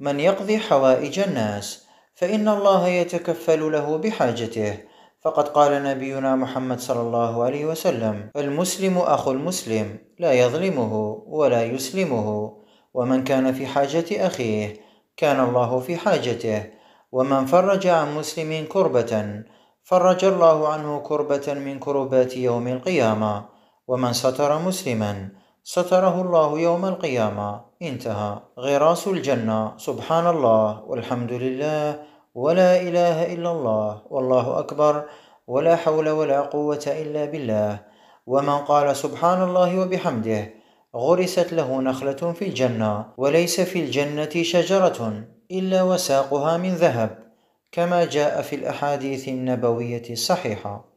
من يقضي حوائج الناس فإن الله يتكفل له بحاجته فقد قال نبينا محمد صلى الله عليه وسلم المسلم أخو المسلم لا يظلمه ولا يسلمه ومن كان في حاجة أخيه كان الله في حاجته ومن فرج عن مسلم كربة فرج الله عنه كربة من كربات يوم القيامة ومن ستر مسلما ستره الله يوم القيامة انتهى غراس الجنة سبحان الله والحمد لله ولا إله إلا الله والله أكبر ولا حول ولا قوة إلا بالله ومن قال سبحان الله وبحمده غرست له نخلة في الجنة وليس في الجنة شجرة إلا وساقها من ذهب كما جاء في الأحاديث النبوية الصحيحة